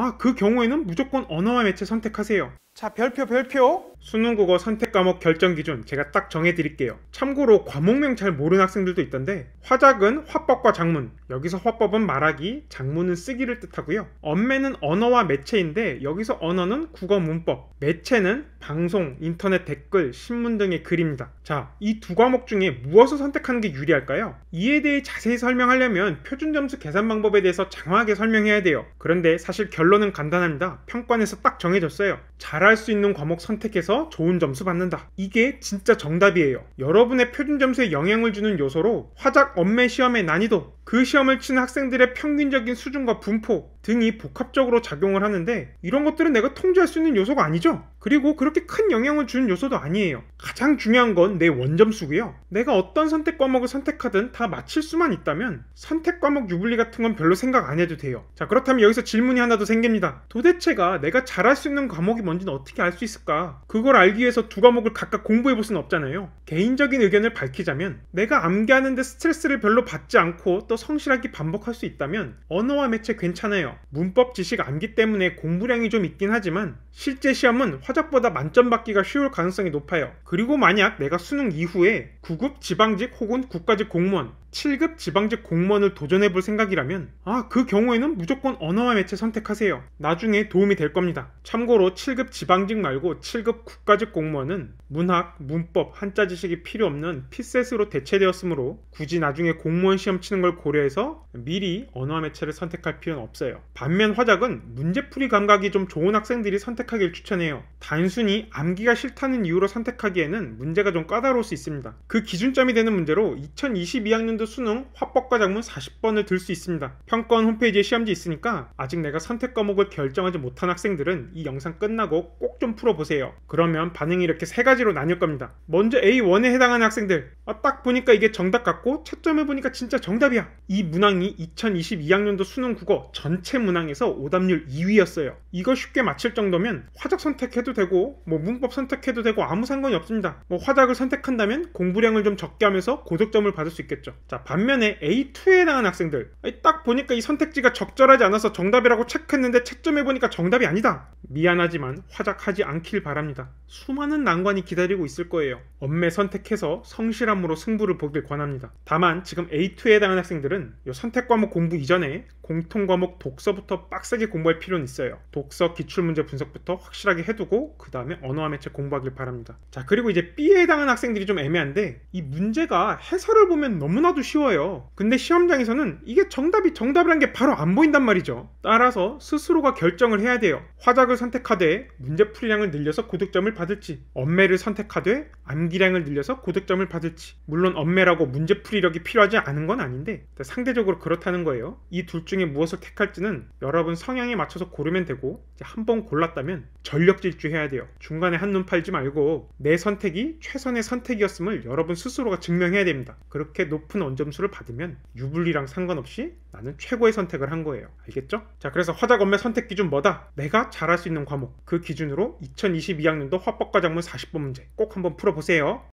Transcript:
아, 그 경우에는 무조건 언어와 매체 선택하세요. 자 별표 별표 수능 국어 선택 과목 결정 기준 제가 딱 정해드릴게요 참고로 과목명 잘 모르는 학생들도 있던데 화작은 화법과 작문 여기서 화법은 말하기 작문은 쓰기를 뜻하고요 언매는 언어와 매체인데 여기서 언어는 국어 문법 매체는 방송 인터넷 댓글 신문 등의 글입니다 자 이 두 과목 중에 무엇을 선택하는 게 유리할까요 이에 대해 자세히 설명하려면 표준 점수 계산 방법에 대해서 장황하게 설명해야 돼요 그런데 사실 결론은 간단합니다 평가에서 딱 정해졌어요 잘할 수 있는 과목 선택해서 좋은 점수 받는다. 이게 진짜 정답이에요. 여러분의 표준 점수에 영향을 주는 요소로 화작 엄매 시험의 난이도, 그 시험을 치는 학생들의 평균적인 수준과 분포 등이 복합적으로 작용을 하는데 이런 것들은 내가 통제할 수 있는 요소가 아니죠. 그리고 그렇게 큰 영향을 주는 요소도 아니에요. 가장 중요한 건 내 원점수고요. 내가 어떤 선택 과목을 선택하든 다 맞힐 수만 있다면 선택 과목 유불리 같은 건 별로 생각 안 해도 돼요. 자 그렇다면 여기서 질문이 하나 더 생깁니다. 도대체가 내가 잘할 수 있는 과목이 뭔지는 어떻게 알 수 있을까? 그걸 알기 위해서 두 과목을 각각 공부해 볼 수는 없잖아요. 개인적인 의견을 밝히자면 내가 암기하는데 스트레스를 별로 받지 않고 또 성실하게 반복할 수 있다면 언어와 매체 괜찮아요. 문법 지식 암기 때문에 공부량이 좀 있긴 하지만 실제 시험은 화장 최저보다 만점 받기가 쉬울 가능성이 높아요. 그리고 만약 내가 수능 이후에 구급, 지방직 혹은 국가직 공무원 7급 지방직 공무원을 도전해볼 생각이라면 아 그 경우에는 무조건 언어와 매체 선택하세요. 나중에 도움이 될 겁니다. 참고로 7급 지방직 말고 7급 국가직 공무원은 문학, 문법, 한자 지식이 필요 없는 핏셋으로 대체되었으므로 굳이 나중에 공무원 시험 치는 걸 고려해서 미리 언어와 매체를 선택할 필요는 없어요. 반면 화작은 문제풀이 감각이 좀 좋은 학생들이 선택하길 추천해요. 단순히 암기가 싫다는 이유로 선택하기에는 문제가 좀 까다로울 수 있습니다. 그 기준점이 되는 문제로 2022학년 콘텐트 수능 화법과 작문 40번을 들 수 있습니다. 평권 홈페이지에 시험지 있으니까 아직 내가 선택 과목을 결정하지 못한 학생들은 이 영상 끝나고 꼭 좀 풀어보세요. 그러면 반응이 이렇게 세 가지로 나뉠 겁니다. 먼저 A1에 해당하는 학생들 아, 딱 보니까 이게 정답 같고 채점해보니까 진짜 정답이야. 이 문항이 2022학년도 수능 국어 전체 문항에서 오답률 2위였어요. 이걸 쉽게 맞힐 정도면 화작 선택해도 되고 뭐 문법 선택해도 되고 아무 상관이 없습니다. 뭐 화작을 선택한다면 공부량을 좀 적게 하면서 고득점을 받을 수 있겠죠. 자 반면에 A2에 해당한 학생들 딱 보니까 이 선택지가 적절하지 않아서 정답이라고 체크했는데 채점해보니까 정답이 아니다 미안하지만 화작하지 않길 바랍니다 수많은 난관이 기다리고 있을 거예요 엄매 선택해서 성실함으로 승부를 보길 권합니다 다만 지금 A2에 해당한 학생들은 이 선택 과목 공부 이전에 공통 과목 독서부터 빡세게 공부할 필요는 있어요 독서 기출문제 분석부터 확실하게 해두고 그 다음에 언어와 매체 공부하길 바랍니다 자 그리고 이제 B에 해당한 학생들이 좀 애매한데 이 문제가 해설을 보면 너무나도 쉬워도 쉬워요. 근데 시험장에서는 이게 정답이 정답이란 게 바로 안 보인단 말이죠. 따라서 스스로가 결정을 해야 돼요. 화작을 선택하되 문제풀이량을 늘려서 고득점을 받을지, 엄매를 선택하되 암기량을 늘려서 고득점을 받을지. 물론 엄매라고 문제풀이력이 필요하지 않은 건 아닌데 상대적으로 그렇다는 거예요. 이 둘 중에 무엇을 택할지는 여러분 성향에 맞춰서 고르면 되고 한 번 골랐다면 전력 질주해야 돼요. 중간에 한눈 팔지 말고 내 선택이 최선의 선택이었음을 여러분 스스로가 증명해야 됩니다. 그렇게 높은 원점수를 받으면 유불리랑 상관없이 나는 최고의 선택을 한 거예요. 알겠죠? 자, 그래서 화작업매 선택 기준 뭐다? 내가 잘할 수 있는 과목. 그 기준으로 2022학년도 화법과작문 40번 문제 꼭 한번 풀어보세요.